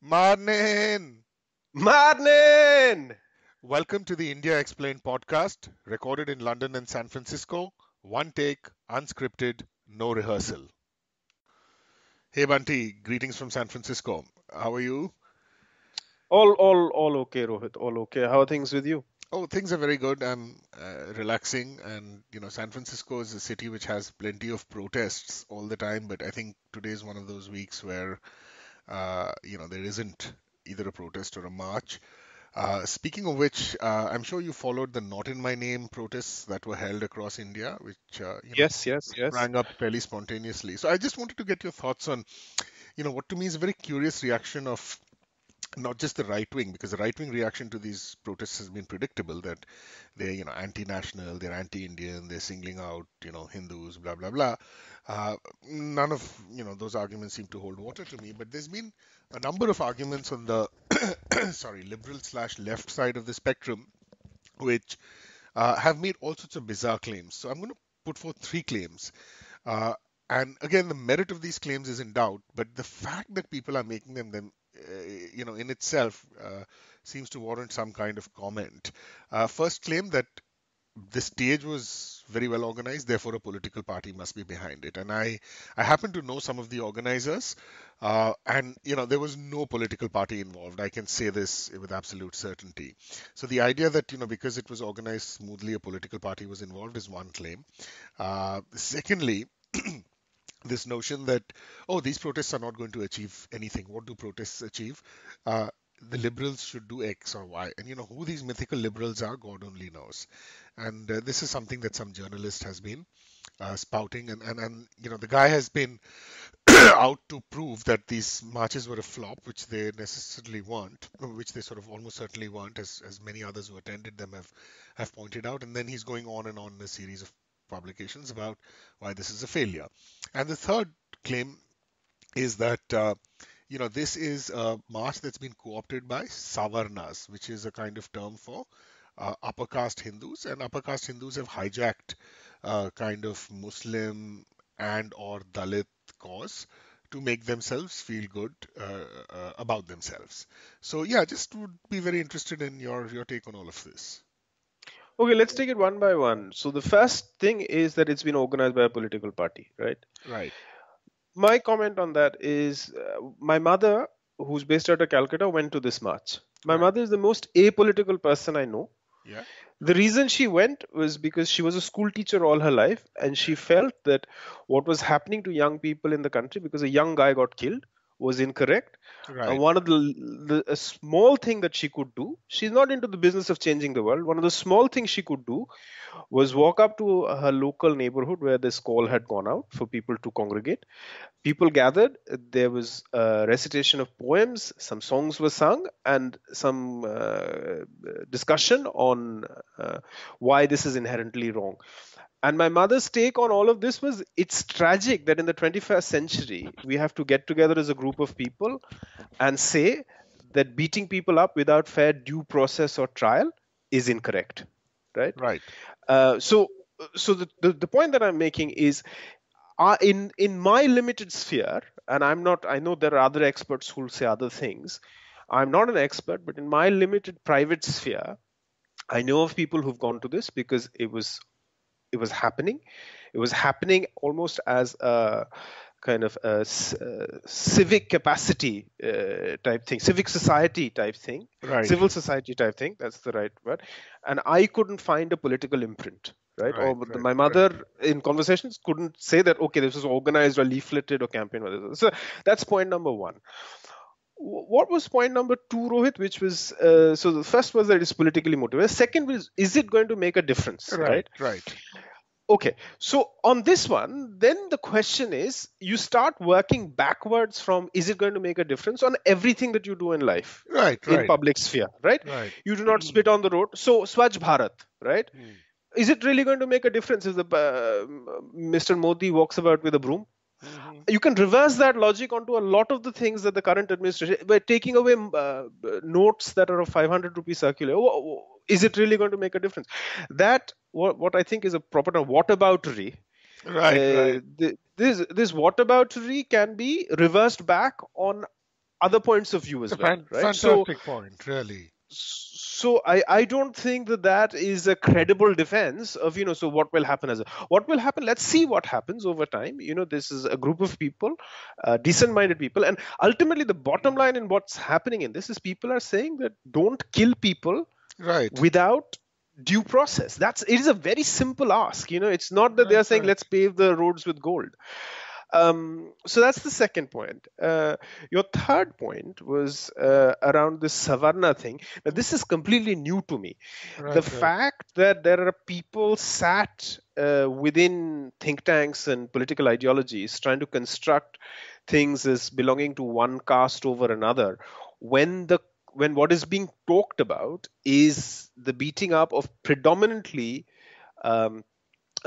Morning! Morning! Welcome to the India Explained podcast, recorded in London and San Francisco. One take, unscripted, no rehearsal. Hey Bunty, greetings from San Francisco. How are you? All, all, all okay, Rohit. All okay. How are things with you? Oh, things are very good. I'm uh, relaxing, and you know, San Francisco is a city which has plenty of protests all the time. But I think today is one of those weeks where uh, you know, there isn't either a protest or a march. Uh, speaking of which, uh, I'm sure you followed the "Not in My Name" protests that were held across India, which uh, yes, know, yes, yes, rang up fairly spontaneously. So I just wanted to get your thoughts on, you know, what to me is a very curious reaction of not just the right wing, because the right wing reaction to these protests has been predictable that they're you know anti-national, they're anti-Indian, they're singling out you know Hindus, blah blah blah. Uh, none of you know those arguments seem to hold water to me. But there's been a number of arguments on the sorry liberal slash left side of the spectrum, which uh, have made all sorts of bizarre claims. So I'm going to put forth three claims. Uh, and again, the merit of these claims is in doubt, but the fact that people are making them, them uh, you know, in itself uh, seems to warrant some kind of comment. Uh, first claim that the stage was very well organized, therefore a political party must be behind it. And I, I happen to know some of the organizers, uh, and you know there was no political party involved. I can say this with absolute certainty. So the idea that you know because it was organized smoothly, a political party was involved is one claim. Uh, secondly. this notion that, oh, these protests are not going to achieve anything. What do protests achieve? Uh, the liberals should do X or Y. And you know who these mythical liberals are, God only knows. And uh, this is something that some journalist has been uh, spouting, and, and and you know the guy has been out to prove that these marches were a flop, which they necessarily weren't, which they sort of almost certainly weren't, as as many others who attended them have have pointed out. And then he's going on and on in a series of publications about why this is a failure. And the third claim is that uh, you know this is a march that's been co-opted by savarnas, which is a kind of term for uh, upper caste Hindus, and upper caste Hindus have hijacked uh, kind of Muslim and or Dalit cause to make themselves feel good uh, uh, about themselves. So yeah, just would be very interested in your your take on all of this. Okay, let's take it one by one. So the first thing is that it's been organized by a political party, right? Right. My comment on that is uh, my mother, who's based out of Calcutta, went to this march. My right. mother is the most apolitical person I know. Yeah. The reason she went was because she was a school teacher all her life and she felt that what was happening to young people in the country because a young guy got killed was incorrect. Uh, right. Uh, one of the, the small thing that she could do, she's not into the business of changing the world. One of the small things she could do was walk up to her local neighborhood where this call had gone out for people to congregate. People gathered. There was a recitation of poems, some songs were sung, and some uh, discussion on uh, why this is inherently wrong and my mother's take on all of this was it's tragic that in the 21st century we have to get together as a group of people and say that beating people up without fair due process or trial is incorrect right right uh, so so the, the, the point that i'm making is uh, in in my limited sphere and i'm not i know there are other experts who'll say other things i'm not an expert but in my limited private sphere I know of people who've gone to this because it was it was happening. It was happening almost as a kind of a, a uh, civic capacity uh, type thing, civic society type thing, right. civil society type thing. That's the right word. And I couldn't find a political imprint. Right? right or right, my mother, in conversations, couldn't say that okay, this was organized or leafleted or campaign. so that's point number one what was point number two, Rohit? Which was uh, so the first was that it's politically motivated. Second was is it going to make a difference? Right, right. right. Okay, so on this one, then the question is you start working backwards from is it going to make a difference on everything that you do in life, right? right. In public sphere, right? right? You do not spit on the road. So Swaj Bharat, right? Mm. Is it really going to make a difference if the uh, Mr. Modi walks about with a broom? Mm-hmm. You can reverse that logic onto a lot of the things that the current administration by taking away uh, notes that are of 500 rupee circular. Is it really going to make a difference? That what, what I think is a proper whataboutery. Right. Uh, right. The, this this whataboutery can be reversed back on other points of view as well. Fan- right? Fantastic so, point, really. So, so I, I don't think that that is a credible defense of you know so what will happen as a, what will happen let's see what happens over time you know this is a group of people uh, decent minded people and ultimately the bottom line in what's happening in this is people are saying that don't kill people right without due process that's it is a very simple ask you know it's not that right, they are saying right. let's pave the roads with gold um, so that's the second point. Uh, your third point was uh, around this Savarna thing. Now, this is completely new to me. Right, the right. fact that there are people sat uh, within think tanks and political ideologies trying to construct things as belonging to one caste over another when the when what is being talked about is the beating up of predominantly um,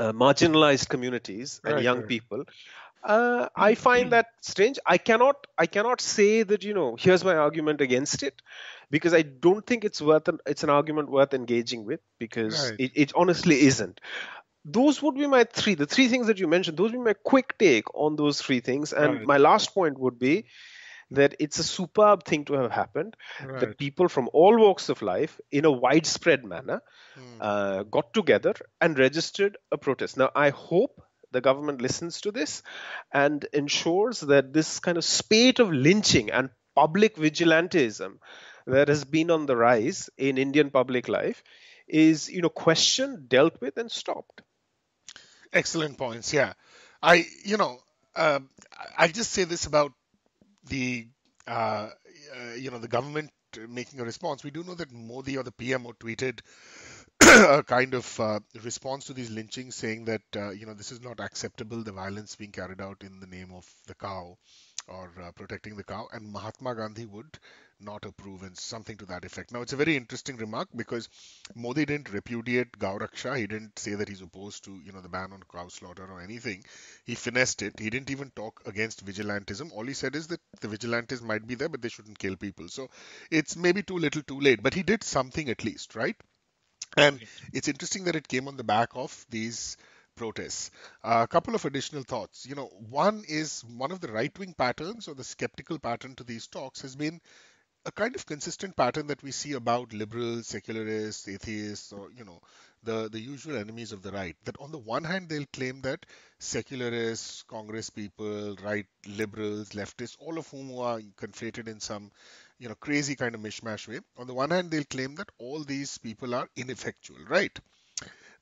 uh, marginalized communities and right, young right. people uh, I find that strange. I cannot I cannot say that you know here's my argument against it because I don't think it's worth an, it's an argument worth engaging with because right. it, it honestly isn't. Those would be my three the three things that you mentioned. Those would be my quick take on those three things. And right. my last point would be that it's a superb thing to have happened right. that people from all walks of life in a widespread manner mm. uh, got together and registered a protest now i hope the government listens to this and ensures that this kind of spate of lynching and public vigilantism that has been on the rise in Indian public life is you know questioned, dealt with, and stopped. Excellent points. Yeah, I you know uh, I just say this about the uh, uh, you know the government making a response. We do know that Modi or the PMO tweeted a kind of uh, response to these lynchings, saying that uh, you know this is not acceptable, the violence being carried out in the name of the cow or uh, protecting the cow, and Mahatma Gandhi would not approve, and something to that effect. Now, it's a very interesting remark because Modi didn't repudiate Gauraksha. He didn't say that he's opposed to you know the ban on cow slaughter or anything. He finessed it. He didn't even talk against vigilantism. All he said is that the vigilantes might be there, but they shouldn't kill people. So it's maybe too little, too late. But he did something at least, right? And it's interesting that it came on the back of these protests. Uh, a couple of additional thoughts. You know, one is one of the right wing patterns or the skeptical pattern to these talks has been a kind of consistent pattern that we see about liberals, secularists, atheists, or you know, the the usual enemies of the right. That on the one hand they'll claim that secularists, Congress people, right liberals, leftists, all of whom are conflated in some you know crazy kind of mishmash way. On the one hand they'll claim that all these people are ineffectual, right?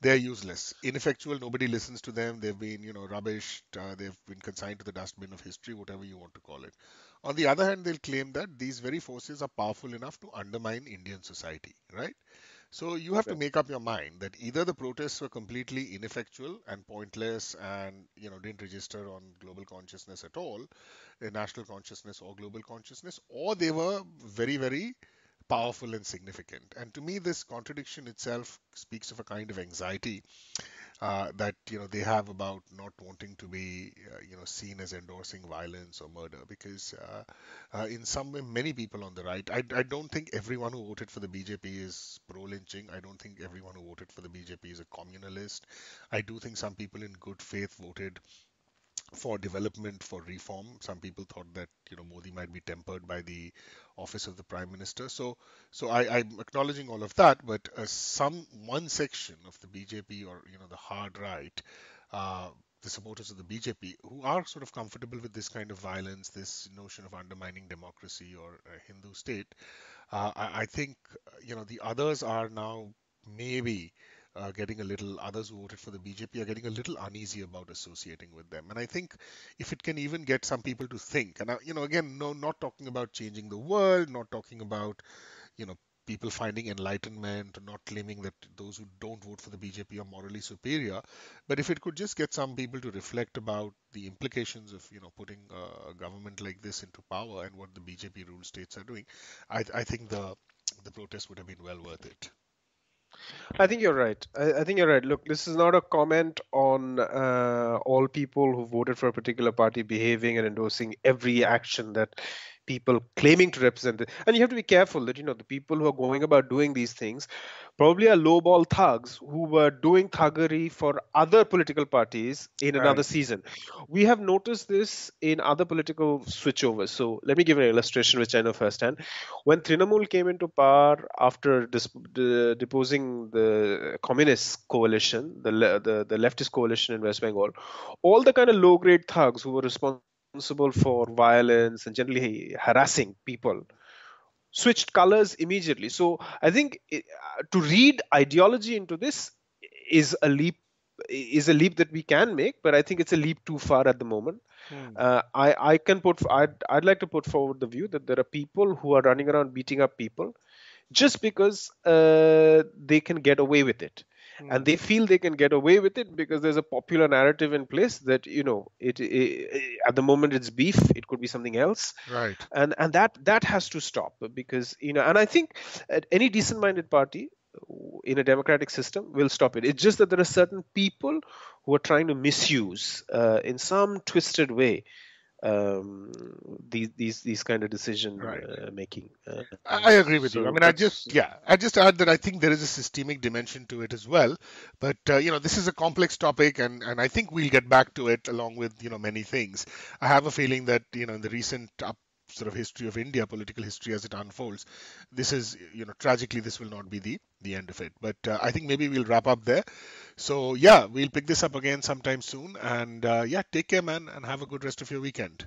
They're useless, ineffectual. Nobody listens to them. They've been, you know, rubbish. Uh, they've been consigned to the dustbin of history, whatever you want to call it. On the other hand, they'll claim that these very forces are powerful enough to undermine Indian society, right? So you have okay. to make up your mind that either the protests were completely ineffectual and pointless and you know didn't register on global consciousness at all, uh, national consciousness or global consciousness, or they were very very powerful and significant. And to me, this contradiction itself speaks of a kind of anxiety uh, that you know they have about not wanting to be uh, you know seen as endorsing violence or murder, because uh, uh in some way, many people on the right, I, I don't think everyone who voted for the BJP is pro-lynching. I don't think everyone who voted for the BJP is a communalist. I do think some people in good faith voted for development for reform. Some people thought that you know Modi might be tempered by the office of the prime minister. So so I, am acknowledging all of that, but uh, some one section of the BJP or you know the hard right. Uh, the supporters of the BJP, who are sort of comfortable with this kind of violence, this notion of undermining democracy or a uh, Hindu state, uh, I, I, think uh, you know the others are now maybe uh, getting a little, others who voted for the BJP are getting a little uneasy about associating with them. And I think if it can even get some people to think, and I, uh, you know, again, no, not talking about changing the world, not talking about, you know, people finding enlightenment, not claiming that those who don't vote for the BJP are morally superior, but if it could just get some people to reflect about the implications of you know putting a government like this into power and what the BJP ruled states are doing, I, I think the the protest would have been well worth it. I think you're right. I, I, think you're right. Look, this is not a comment on uh, all people who voted for a particular party behaving and endorsing every action that people claiming to represent them. And you have to be careful that, you know, the people who are going about doing these things probably are lowball thugs who were doing thuggery for other political parties in right. another season. We have noticed this in other political switchovers. So let me give an illustration which I know firsthand. When Trinamool came into power after disp- de- deposing the communist coalition, the, le- the, the leftist coalition in West Bengal, all the kind of low grade thugs who were responsible responsible for violence and generally harassing people switched colors immediately so i think eh, uh, to read ideology into this is a leap is a leap that we can make but i think it's a leap too far at the moment hmm. uh, i i can put I'd, I'd like to put forward the view that there are people who are running around beating up people just because uh, they can get away with it mm. and they feel they can get away with it because there's a popular narrative in place that you know it, it, at the moment it's beef it could be something else right and and that that has to stop because you know and i think any decent minded party in a democratic system will stop it. It's just that there are certain people who are trying to misuse uh, in some twisted way um, these these these kind of decision right. uh, making. Uh, I agree with so you. I mean, I just yeah, I just add that I think there is a systemic dimension to it as well. But uh, you know, this is a complex topic, and and I think we'll get back to it along with you know many things. I have a feeling that you know in the recent up sort of history of India, political history as it unfolds, this is, you know, tragically, this will not be the, the end of it. But uh, I think maybe we'll wrap up there. So, yeah, we'll pick this up again sometime soon. And uh, yeah, take care, man, and have a good rest of your weekend.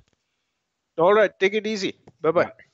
All right. Take it easy. Bye-bye. bye bye